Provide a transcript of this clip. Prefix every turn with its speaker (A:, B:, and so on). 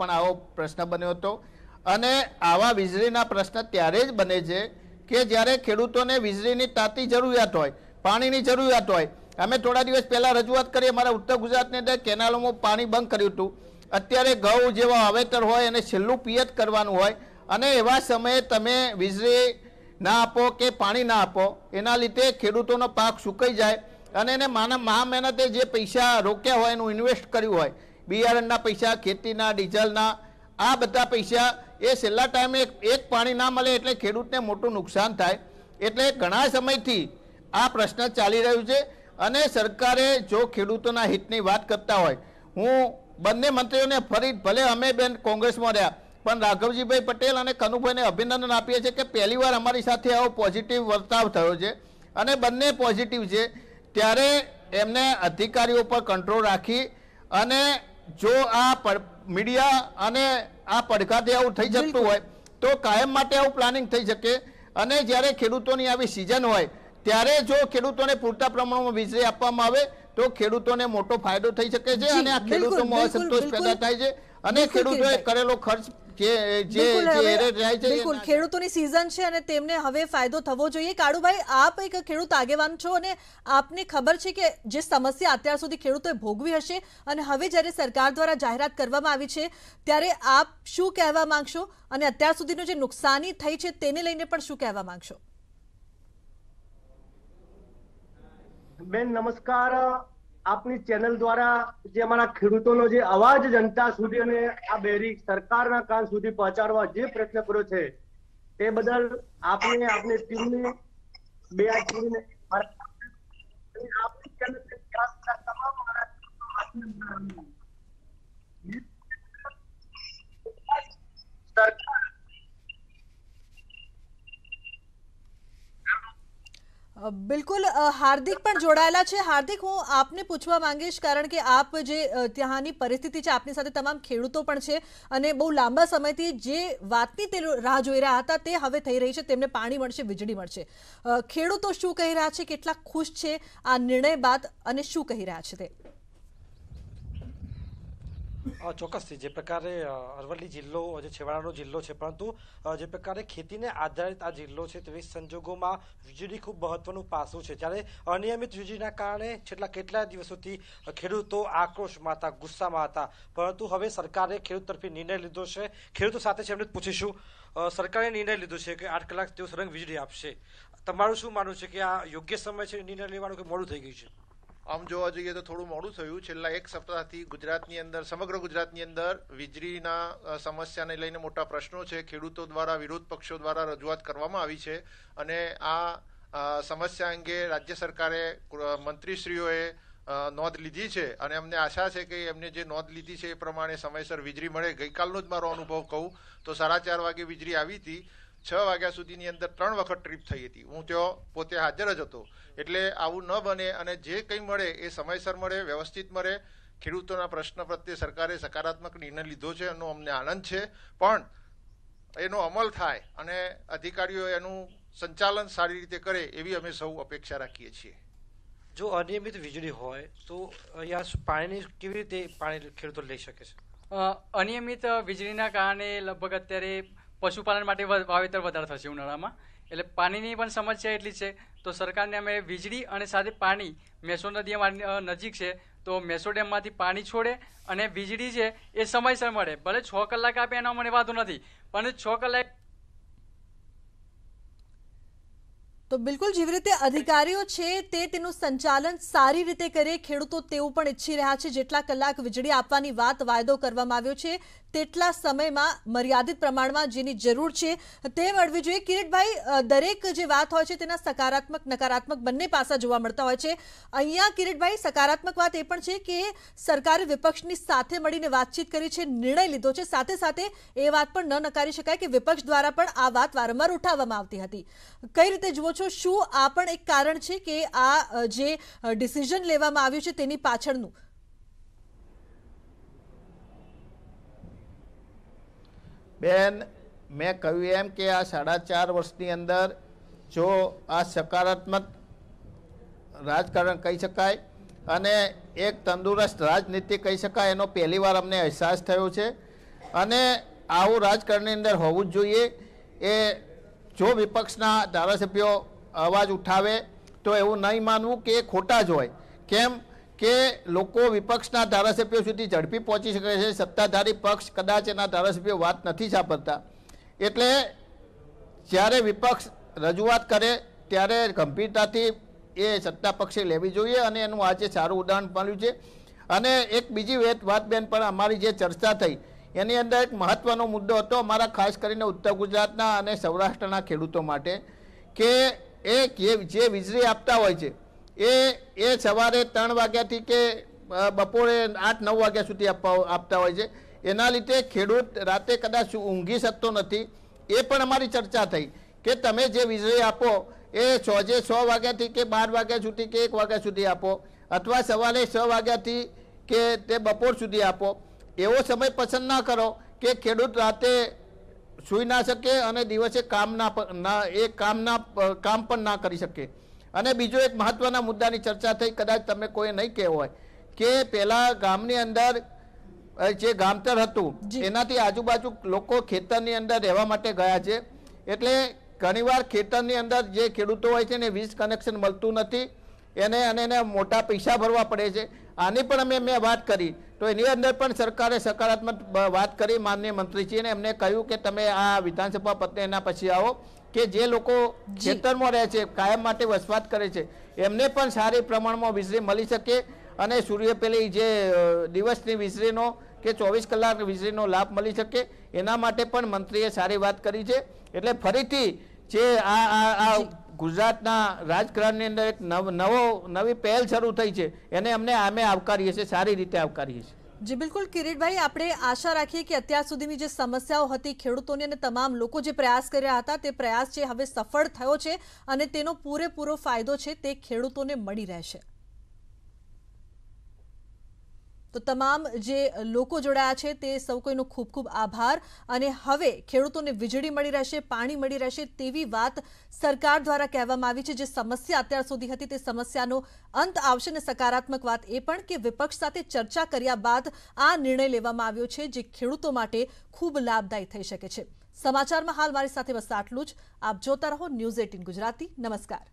A: પણ આવો પ્રશ્ન બન્યો હતો અને આવા વીજળીના પ્રશ્ન ત્યારે જ બને છે કે જ્યારે ખેડૂતોને વીજળીની તાતી જરૂરિયાત હોય પાણીની જરૂરિયાત હોય અમે થોડા દિવસ પહેલાં રજૂઆત કરી અમારા ઉત્તર ગુજરાતની અંદર કેનાલોમાં પાણી બંધ કર્યું હતું અત્યારે ઘઉં જેવા વાવેતર હોય અને છેલ્લું પિયત કરવાનું હોય અને એવા સમયે તમે વીજળી ના આપો કે પાણી ના આપો એના લીધે ખેડૂતોનો પાક સુકાઈ જાય અને એને માના મહા મહેનતે જે પૈસા રોક્યા હોય એનું ઇન્વેસ્ટ કર્યું હોય બિયારણના પૈસા ખેતીના ડીઝલના આ બધા પૈસા એ છેલ્લા ટાઈમે એક પાણી ના મળે એટલે ખેડૂતને મોટું નુકસાન થાય એટલે ઘણા સમયથી આ પ્રશ્ન ચાલી રહ્યું છે અને સરકારે જો ખેડૂતોના હિતની વાત કરતા હોય હું બંને મંત્રીઓને ફરી ભલે અમે બેન કોંગ્રેસમાં રહ્યા પણ રાઘવજીભાઈ પટેલ અને કનુભાઈને અભિનંદન આપીએ છીએ કે પહેલીવાર અમારી સાથે આવો પોઝિટિવ વર્તાવ થયો છે અને બંને પોઝિટિવ છે ત્યારે એમને અધિકારીઓ પર કંટ્રોલ રાખી અને જો આ મીડિયા અને આ પડઘાથી આવું થઈ જતું હોય તો કાયમ માટે આવું પ્લાનિંગ થઈ શકે અને જ્યારે ખેડૂતોની આવી સિઝન હોય ત્યારે જો ખેડૂતોને પૂરતા પ્રમાણમાં વીજળી આપવામાં આવે તો ખેડૂતોને મોટો ફાયદો થઈ શકે છે અને આ ખેડૂતોમાં અસંતોષ પેદા થાય છે અને ખેડૂતોએ કરેલો ખર્ચ બિલકુલ
B: ખેડૂતોની સિઝન છે અને તેમને હવે ફાયદો થવો જોઈએ કાળુભાઈ આપ એક ખેડૂત આગેવાન છો અને આપને ખબર છે કે જે સમસ્યા અત્યાર સુધી ખેડૂતોએ ભોગવી હશે અને હવે જ્યારે સરકાર દ્વારા જાહેરાત કરવામાં આવી છે ત્યારે આપ શું કહેવા માંગશો અને અત્યાર સુધીનું જે નુકસાની થઈ છે તેને લઈને પણ શું કહેવા માંગશો બેન નમસ્કાર
A: આપની ચેનલ દ્વારા જે અમારા ખેડૂતોનો જે અવાજ જનતા સુધી અને આ બેરી સરકારના કાન સુધી પહોંચાડવા જે પ્રયત્ન કર્યો છે તે બદલ આપને
B: આપની ટીમને બે આ ટીમને આપની ચેનલ બિલકુલ હાર્દિક પણ જોડાયેલા છે હાર્દિક હું આપને પૂછવા માંગીશ કારણ કે આપ જે ત્યાંની પરિસ્થિતિ છે આપની સાથે તમામ ખેડૂતો પણ છે અને બહુ લાંબા સમયથી જે વાતની તે રાહ જોઈ રહ્યા હતા તે હવે થઈ રહી છે તેમને પાણી મળશે વીજળી મળશે ખેડૂતો શું કહી રહ્યા છે કેટલા ખુશ છે આ નિર્ણય બાદ અને શું કહી રહ્યા છે તે
A: ચોક્કસથી જે પ્રકારે અરવલ્લી જિલ્લો જે છેવાડાનો જિલ્લો છે પરંતુ જે પ્રકારે ખેતીને આધારિત આ જિલ્લો છે તેવી સંજોગોમાં વીજળી ખૂબ મહત્વનું પાસું છે જ્યારે અનિયમિત વીજળીના કારણે છેલ્લા કેટલા દિવસોથી ખેડૂતો આક્રોશમાં હતા ગુસ્સામાં હતા પરંતુ હવે સરકારે ખેડૂત તરફી નિર્ણય લીધો છે ખેડૂતો સાથે છે એમને પૂછીશું સરકારે નિર્ણય લીધો છે કે આઠ કલાક તેઓ સરંગ વીજળી આપશે તમારું શું માનવું છે કે આ યોગ્ય સમય છે નિર્ણય લેવાનું કે મોડું થઈ ગયું છે આમ જોવા જઈએ તો થોડું મોડું થયું છેલ્લા એક સપ્તાહથી ગુજરાતની અંદર સમગ્ર ગુજરાતની અંદર વીજળીના સમસ્યાને લઈને મોટા પ્રશ્નો છે ખેડૂતો દ્વારા વિરોધ પક્ષો દ્વારા રજૂઆત કરવામાં આવી છે અને આ સમસ્યા અંગે રાજ્ય સરકારે મંત્રીશ્રીઓએ નોંધ લીધી છે અને અમને આશા છે કે એમને જે નોંધ લીધી છે એ પ્રમાણે સમયસર વીજળી મળે ગઈકાલનો જ મારો અનુભવ કહું તો સાડા ચાર વાગે વીજળી આવી હતી છ વાગ્યા સુધીની અંદર ત્રણ વખત ટ્રીપ થઈ હતી હું ત્યાં પોતે હાજર જ હતો એટલે આવું ન બને અને જે કંઈ મળે એ સમયસર મળે વ્યવસ્થિત મળે ખેડૂતોના પ્રશ્ન પ્રત્યે સરકારે સકારાત્મક નિર્ણય લીધો છે એનો અમને આનંદ છે પણ એનો અમલ થાય અને અધિકારીઓ એનું સંચાલન સારી રીતે કરે એવી અમે સૌ અપેક્ષા રાખીએ છીએ જો અનિયમિત વીજળી હોય તો અહીંયા પાણીની કેવી રીતે પાણી ખેડૂતો લઈ શકે છે અનિયમિત વીજળીના કારણે લગભગ અત્યારે પશુપાલન માટે વાવેતર વધારે થશે ઉનાળામાં એટલે પાણીની પણ સમસ્યા એટલી છે તો સરકારને અમે વીજળી અને સાથે પાણી મેસો નદી નજીક છે તો મેસો ડેમમાંથી પાણી છોડે અને વીજળી છે એ સમયસર મળે ભલે છ કલાક આપે એનો મને વાંધો નથી પણ છ કલાક
B: તો બિલકુલ જેવી રીતે અધિકારીઓ છે તે તેનું સંચાલન સારી રીતે કરે ખેડૂતો તેવું પણ ઈચ્છી રહ્યા છે જેટલા કલાક વીજળી આપવાની વાત વાયદો કરવામાં આવ્યો છે તેટલા સમયમાં મર્યાદિત પ્રમાણમાં જેની જરૂર છે તે મળવી જોઈએ કિરીટભાઈ દરેક જે વાત હોય છે તેના સકારાત્મક નકારાત્મક બંને પાસા જોવા મળતા હોય છે અહીંયા કિરીટભાઈ સકારાત્મક વાત એ પણ છે કે સરકારે વિપક્ષની સાથે મળીને વાતચીત કરી છે નિર્ણય લીધો છે સાથે સાથે એ વાત પણ ન નકારી શકાય કે વિપક્ષ દ્વારા પણ આ વાત વારંવાર ઉઠાવવામાં આવતી હતી કઈ રીતે જુઓ છો શું આ પણ એક કારણ છે કે આ જે ડિસિઝન લેવામાં આવ્યું છે તેની પાછળનું
A: બેન મેં કહ્યું એમ કે આ સાડા ચાર વર્ષની અંદર જો આ સકારાત્મક રાજકારણ કહી શકાય અને એક તંદુરસ્ત રાજનીતિ કહી શકાય એનો પહેલી વાર અમને અહેસાસ થયો છે અને આવું રાજકારણની અંદર હોવું જ જોઈએ એ જો વિપક્ષના ધારાસભ્યો અવાજ ઉઠાવે તો એવું નહીં માનવું કે એ ખોટા જ હોય કેમ કે લોકો વિપક્ષના ધારાસભ્યો સુધી ઝડપી પહોંચી શકે છે સત્તાધારી પક્ષ કદાચ એના ધારાસભ્યો વાત નથી સાંભળતા એટલે જ્યારે વિપક્ષ રજૂઆત કરે ત્યારે ગંભીરતાથી એ સત્તા પક્ષે લેવી જોઈએ અને એનું આજે સારું ઉદાહરણ મળ્યું છે અને એક બીજી વાત બેન પણ અમારી જે ચર્ચા થઈ એની અંદર એક મહત્વનો મુદ્દો હતો અમારા ખાસ કરીને ઉત્તર ગુજરાતના અને સૌરાષ્ટ્રના ખેડૂતો માટે કે એ જે વીજળી આપતા હોય છે એ એ સવારે ત્રણ વાગ્યાથી કે બપોરે આઠ નવ વાગ્યા સુધી આપવા આપતા હોય છે એના લીધે ખેડૂત રાતે કદાચ ઊંઘી શકતો નથી એ પણ અમારી ચર્ચા થઈ કે તમે જે વીજળી આપો એ સોજે છ વાગ્યાથી કે બાર વાગ્યા સુધી કે એક વાગ્યા સુધી આપો અથવા સવારે છ વાગ્યાથી કે તે બપોર સુધી આપો એવો સમય પસંદ ના કરો કે ખેડૂત રાતે સૂઈ ના શકે અને દિવસે કામ ના એ કામ ના કામ પણ ના કરી શકે અને બીજો એક મહત્વના મુદ્દાની ચર્ચા થઈ કદાચ તમે કોઈ નહીં કહેવાય કે પહેલાં ગામની અંદર જે ગામતર હતું એનાથી આજુબાજુ લોકો ખેતરની અંદર રહેવા માટે ગયા છે એટલે ઘણીવાર ખેતરની અંદર જે ખેડૂતો હોય છે એને વીજ કનેક્શન મળતું નથી એને અને એને મોટા પૈસા ભરવા પડે છે આની પણ અમે મેં વાત કરી તો એની અંદર પણ સરકારે સકારાત્મક વાત કરી માનનીય મંત્રીજીને એમને કહ્યું કે તમે આ વિધાનસભા પત્ને એના પછી આવો કે જે લોકો ખેતરમાં રહે છે કાયમ માટે વસવાટ કરે છે એમને પણ સારી પ્રમાણમાં વીજળી મળી શકે અને સૂર્ય પેલી જે દિવસની વીજળીનો કે ચોવીસ કલાક વીજળીનો લાભ મળી શકે એના માટે પણ મંત્રીએ સારી વાત કરી છે એટલે ફરીથી જે આ આ ગુજરાતના રાજકારણની અંદર એક નવ નવો નવી પહેલ શરૂ થઈ છે એને અમને અમે આવકારીએ છીએ સારી રીતે આવકારીએ છીએ
B: જી બિલકુલ કિરીટભાઈ આપણે આશા રાખીએ કે અત્યાર સુધીની જે સમસ્યાઓ હતી ખેડૂતોની અને તમામ લોકો જે પ્રયાસ કર્યા હતા તે પ્રયાસ છે હવે સફળ થયો છે અને તેનો પૂરેપૂરો ફાયદો છે તે ખેડૂતોને મળી રહેશે તો તમામ જે લોકો જોડાયા છે તે સૌ કોઈનો ખૂબ ખૂબ આભાર અને હવે ખેડૂતોને વીજળી મળી રહેશે પાણી મળી રહેશે તેવી વાત સરકાર દ્વારા કહેવામાં આવી છે જે સમસ્યા અત્યાર સુધી હતી તે સમસ્યાનો અંત આવશે અને સકારાત્મક વાત એ પણ કે વિપક્ષ સાથે ચર્ચા કર્યા બાદ આ નિર્ણય લેવામાં આવ્યો છે જે ખેડૂતો માટે ખૂબ લાભદાયી થઈ શકે છે સમાચારમાં હાલ મારી સાથે બસ આટલું જ આપ જોતા રહો ન્યૂઝ એટીન ગુજરાતી નમસ્કાર